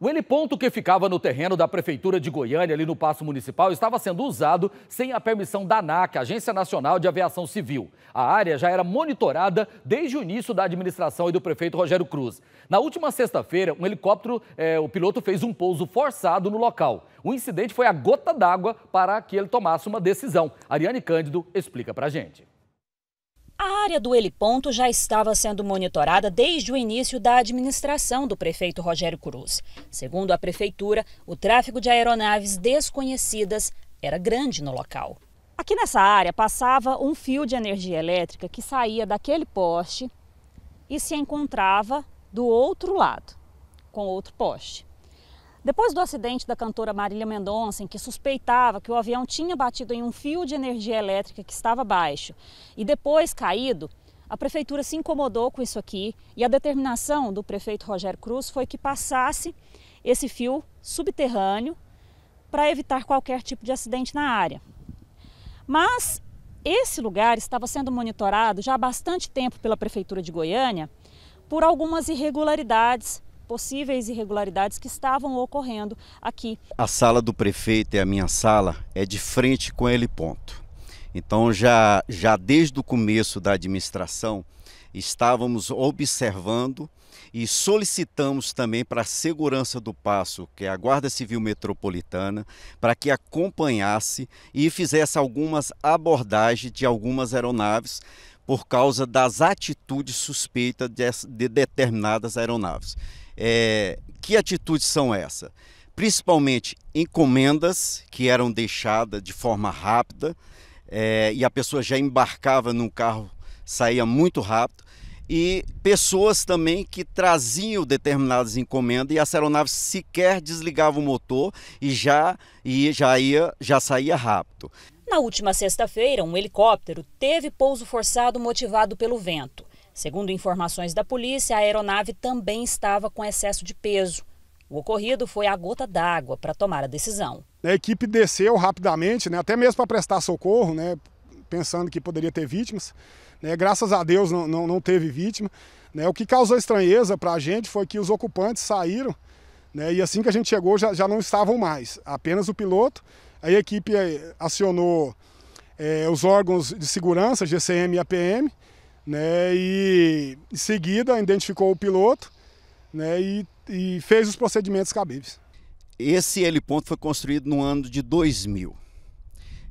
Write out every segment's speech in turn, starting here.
O heliponto que ficava no terreno da Prefeitura de Goiânia, ali no Paço Municipal, estava sendo usado sem a permissão da ANAC, Agência Nacional de Aviação Civil. A área já era monitorada desde o início da administração e do prefeito Rogério Cruz. Na última sexta-feira, um helicóptero, eh, o piloto fez um pouso forçado no local. O incidente foi a gota d'água para que ele tomasse uma decisão. Ariane Cândido explica pra gente. A área do heliponto já estava sendo monitorada desde o início da administração do prefeito Rogério Cruz. Segundo a prefeitura, o tráfego de aeronaves desconhecidas era grande no local. Aqui nessa área passava um fio de energia elétrica que saía daquele poste e se encontrava do outro lado, com outro poste. Depois do acidente da cantora Marília Mendonça, em que suspeitava que o avião tinha batido em um fio de energia elétrica que estava baixo e depois caído, a prefeitura se incomodou com isso aqui e a determinação do prefeito Rogério Cruz foi que passasse esse fio subterrâneo para evitar qualquer tipo de acidente na área. Mas esse lugar estava sendo monitorado já há bastante tempo pela prefeitura de Goiânia por algumas irregularidades possíveis irregularidades que estavam ocorrendo aqui. A sala do prefeito e a minha sala é de frente com ele ponto. Então já já desde o começo da administração estávamos observando e solicitamos também para a segurança do passo, que é a Guarda Civil Metropolitana, para que acompanhasse e fizesse algumas abordagens de algumas aeronaves por causa das atitudes suspeitas de, de determinadas aeronaves. É, que atitudes são essas? Principalmente encomendas que eram deixadas de forma rápida é, e a pessoa já embarcava num carro, saía muito rápido e pessoas também que traziam determinadas encomendas e a aeronave sequer desligava o motor e já, e já, ia, já saía rápido. Na última sexta-feira, um helicóptero teve pouso forçado motivado pelo vento. Segundo informações da polícia, a aeronave também estava com excesso de peso. O ocorrido foi a gota d'água para tomar a decisão. A equipe desceu rapidamente, né, até mesmo para prestar socorro, né, pensando que poderia ter vítimas. Né, graças a Deus não, não, não teve vítima. Né. o que causou estranheza para a gente foi que os ocupantes saíram né, e assim que a gente chegou já, já não estavam mais, apenas o piloto. Aí a equipe eh, acionou é, os órgãos de segurança, GCM e APM, né, e em seguida identificou o piloto né, e, e fez os procedimentos cabíveis. Esse heliponto foi construído no ano de 2000,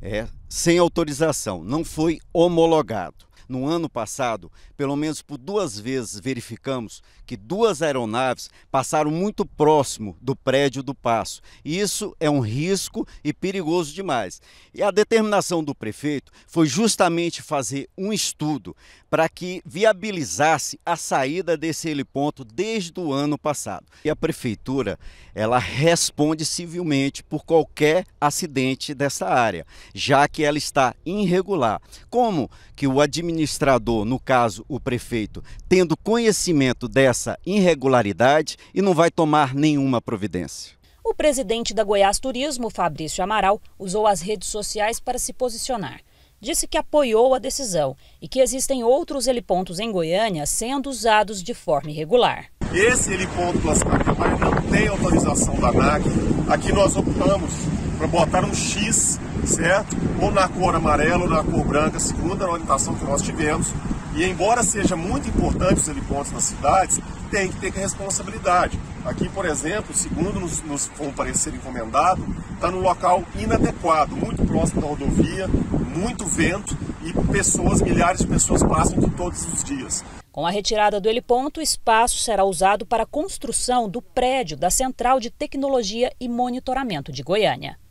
é, sem autorização, não foi homologado. No ano passado, pelo menos por duas vezes verificamos que duas aeronaves passaram muito próximo do prédio do Passo. Isso é um risco e perigoso demais. E a determinação do prefeito foi justamente fazer um estudo para que viabilizasse a saída desse heliponto desde o ano passado. E a prefeitura, ela responde civilmente por qualquer acidente dessa área, já que ela está irregular. Como que o administrador administrador, no caso o prefeito, tendo conhecimento dessa irregularidade e não vai tomar nenhuma providência. O presidente da Goiás Turismo, Fabrício Amaral, usou as redes sociais para se posicionar. Disse que apoiou a decisão e que existem outros helipontos em Goiânia sendo usados de forma irregular. Esse heliponto Placido Camargo não tem autorização da ANAC. Aqui nós optamos para botar um X, certo? Ou na cor amarela ou na cor branca, segundo a orientação que nós tivemos. E embora seja muito importante os helipontos nas cidades, tem que ter responsabilidade. Aqui, por exemplo, segundo nos, nos foi um parecer encomendado, está no local inadequado, muito próximo da rodovia, muito vento e pessoas, milhares de pessoas passam aqui todos os dias. Com a retirada do heliponto, o espaço será usado para a construção do prédio da Central de Tecnologia e Monitoramento de Goiânia.